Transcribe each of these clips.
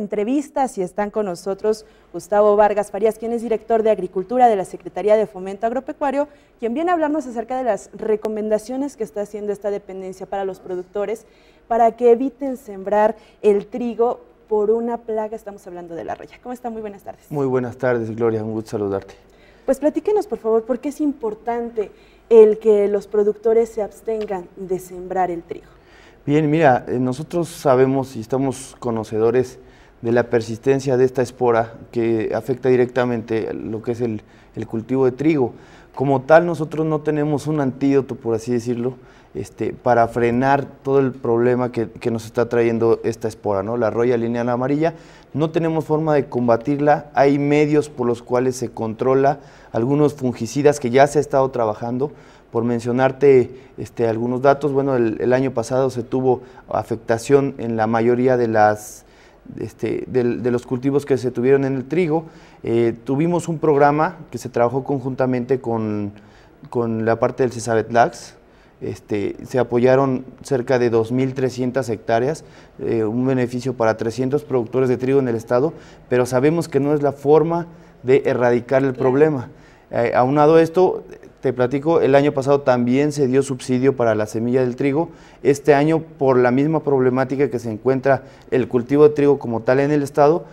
entrevistas y están con nosotros Gustavo Vargas Farías, quien es director de Agricultura de la Secretaría de Fomento Agropecuario, quien viene a hablarnos acerca de las recomendaciones que está haciendo esta dependencia para los productores para que eviten sembrar el trigo por una plaga. Estamos hablando de la roya. ¿Cómo está? Muy buenas tardes. Muy buenas tardes, Gloria. Un gusto saludarte. Pues platíquenos, por favor, por qué es importante el que los productores se abstengan de sembrar el trigo. Bien, mira, eh, nosotros sabemos y estamos conocedores de la persistencia de esta espora que afecta directamente lo que es el, cultivo de trigo. Como tal, nosotros no tenemos un antídoto, por así decirlo, este, para frenar todo el problema que, nos está trayendo esta espora, ¿no? la roya lineal amarilla. No tenemos forma de combatirla, hay medios por los cuales se controla, algunos fungicidas que ya se ha estado trabajando. Por mencionarte este, algunos datos, bueno, el año pasado se tuvo afectación en la mayoría de las este, de, los cultivos que se tuvieron en el trigo. Eh, tuvimos un programa que se trabajó conjuntamente con, la parte del Cesabetlax. Este, se apoyaron cerca de 2.300 hectáreas, eh, un beneficio para 300 productores de trigo en el estado, pero sabemos que no es la forma de erradicar el problema. Eh, aunado a esto, te platico, el año pasado también se dio subsidio para la semilla del trigo. Este año, por la misma problemática que se encuentra el cultivo de trigo como tal en el Estado,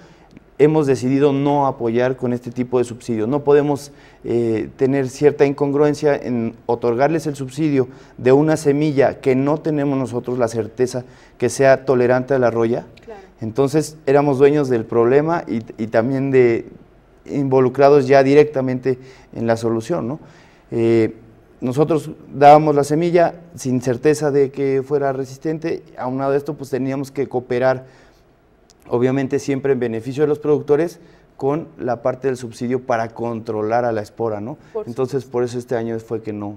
hemos decidido no apoyar con este tipo de subsidio. No podemos eh, tener cierta incongruencia en otorgarles el subsidio de una semilla que no tenemos nosotros la certeza que sea tolerante a la roya. Entonces éramos dueños del problema y también de, involucrados ya directamente en la solución. Eh, nosotros dábamos la semilla sin certeza de que fuera resistente, aunado de esto pues teníamos que cooperar, obviamente siempre en beneficio de los productores, con la parte del subsidio para controlar a la espora, ¿no? Entonces por eso este año fue que no,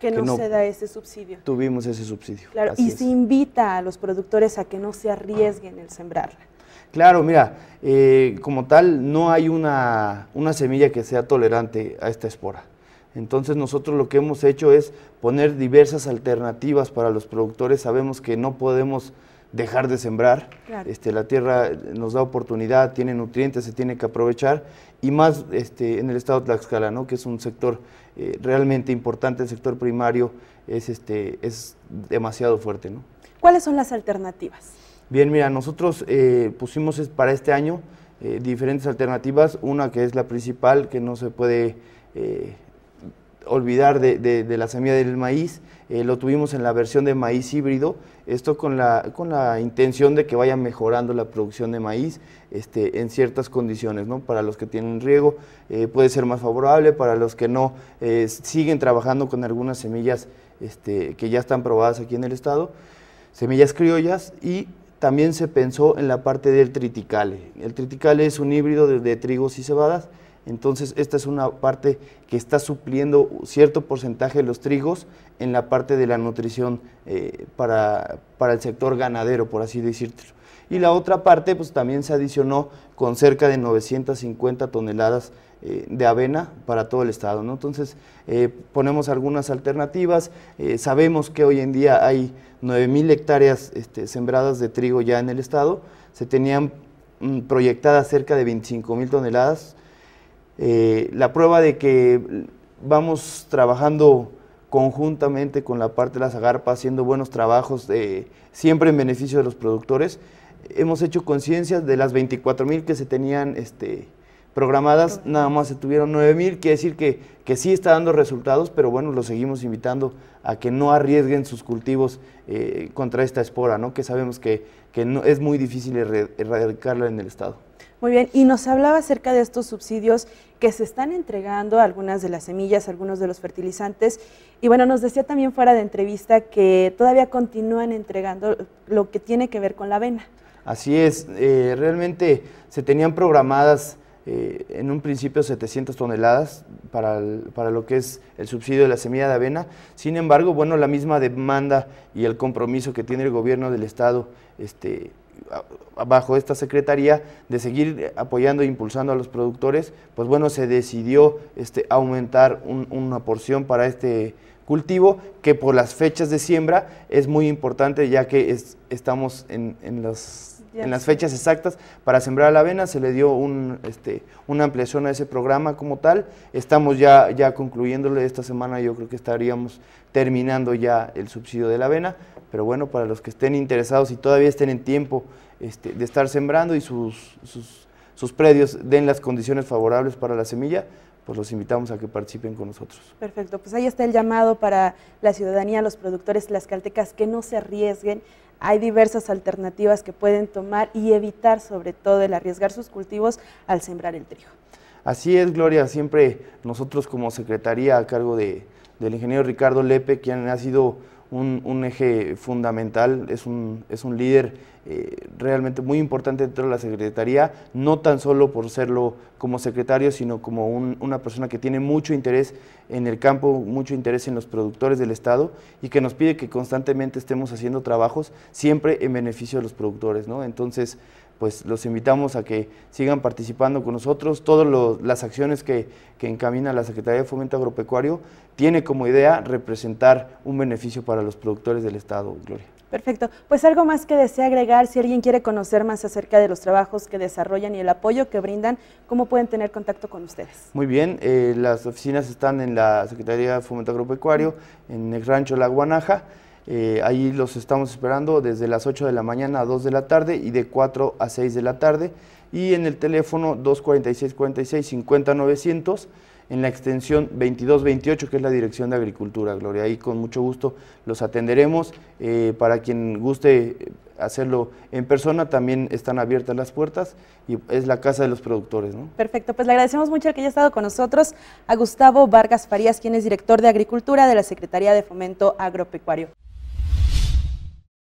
que, no, se da ese subsidio. Tuvimos ese subsidio. Claro, y se invita a los productores a que no se arriesguen el sembrarla. Claro, mira, eh, como tal no hay una, semilla que sea tolerante a esta espora. Entonces nosotros lo que hemos hecho es poner diversas alternativas para los productores. Sabemos que no podemos dejar de sembrar. Este, la tierra nos da oportunidad, tiene nutrientes, se tiene que aprovechar. Y más este, en el estado de Tlaxcala, ¿no? que es un sector eh, realmente importante, el sector primario es, este, demasiado fuerte. ¿Cuáles son las alternativas? Bien, mira, nosotros eh, pusimos para este año eh, diferentes alternativas, una que es la principal, que no se puede eh, olvidar de, la semilla del maíz, lo tuvimos en la versión de maíz híbrido, esto con la, con la intención de que vaya mejorando la producción de maíz este, en ciertas condiciones, ¿no? para los que tienen riego puede ser más favorable, para los que no siguen trabajando con algunas semillas este, que ya están probadas aquí en el estado, semillas criollas y también se pensó en la parte del triticale. El triticale es un híbrido de, trigos y cebadas, entonces esta es una parte que está supliendo cierto porcentaje de los trigos en la parte de la nutrición eh, para, el sector ganadero, por así decirlo y la otra parte pues también se adicionó con cerca de 950 toneladas eh, de avena para todo el estado. Entonces, eh, ponemos algunas alternativas. Eh, sabemos que hoy en día hay 9.000 hectáreas este, sembradas de trigo ya en el estado. Se tenían mm, proyectadas cerca de 25.000 toneladas. la prueba de que vamos trabajando conjuntamente con la parte de la agarpas, haciendo buenos trabajos, de, siempre en beneficio de los productores. Hemos hecho conciencia de las 24.000 que se tenían este, programadas, nada más se tuvieron mil, quiere decir que, que sí está dando resultados, pero bueno, los seguimos invitando a que no arriesguen sus cultivos eh, contra esta espora, ¿no? que sabemos que, no, es muy difícil erradicarla en el Estado. Muy bien, y nos hablaba acerca de estos subsidios que se están entregando, algunas de las semillas, algunos de los fertilizantes, y bueno, nos decía también fuera de entrevista que todavía continúan entregando lo que tiene que ver con la avena. Así es, eh, realmente se tenían programadas eh, en un principio 700 toneladas para, lo que es el subsidio de la semilla de avena. Sin embargo, bueno, la misma demanda y el compromiso que tiene el gobierno del Estado este, bajo esta secretaría de seguir apoyando e impulsando a los productores, pues bueno, se decidió este, aumentar una porción para este cultivo que por las fechas de siembra es muy importante ya que estamos en, las en las fechas exactas para sembrar la avena, se le dio un, este, una ampliación a ese programa como tal. Estamos ya, ya concluyéndole esta semana, yo creo que estaríamos terminando ya el subsidio de la avena, pero bueno, para los que estén interesados y todavía estén en tiempo este, de estar sembrando y sus, sus predios den las condiciones favorables para la semilla, pues los invitamos a que participen con nosotros. Perfecto, pues ahí está el llamado para la ciudadanía, los productores las caltecas, que no se arriesguen. Hay diversas alternativas que pueden tomar y evitar sobre todo el arriesgar sus cultivos al sembrar el trigo. Así es, Gloria, siempre nosotros como secretaría a cargo del ingeniero Ricardo Lepe, quien ha sido un, eje fundamental, es un, es un líder eh, realmente muy importante dentro de la Secretaría, no tan solo por serlo como secretario, sino como una persona que tiene mucho interés en el campo, mucho interés en los productores del Estado y que nos pide que constantemente estemos haciendo trabajos siempre en beneficio de los productores. ¿no? Entonces, pues los invitamos a que sigan participando con nosotros. Todas las acciones que, encamina la Secretaría de Fomento Agropecuario tiene como idea representar un beneficio para los productores del Estado, Gloria. Perfecto. Pues algo más que desea agregar, si alguien quiere conocer más acerca de los trabajos que desarrollan y el apoyo que brindan, ¿cómo pueden tener contacto con ustedes? Muy bien, eh, las oficinas están en la Secretaría de Fomento Agropecuario, en el Rancho La Guanaja. Eh, ahí los estamos esperando desde las 8 de la mañana a 2 de la tarde y de 4 a 6 de la tarde. Y en el teléfono 246-46-50900 en la extensión 2228, que es la Dirección de Agricultura, Gloria. Ahí con mucho gusto los atenderemos. Eh, para quien guste hacerlo en persona, también están abiertas las puertas y es la casa de los productores. Perfecto, pues le agradecemos mucho el que haya estado con nosotros a Gustavo Vargas Farías, quien es director de Agricultura de la Secretaría de Fomento Agropecuario.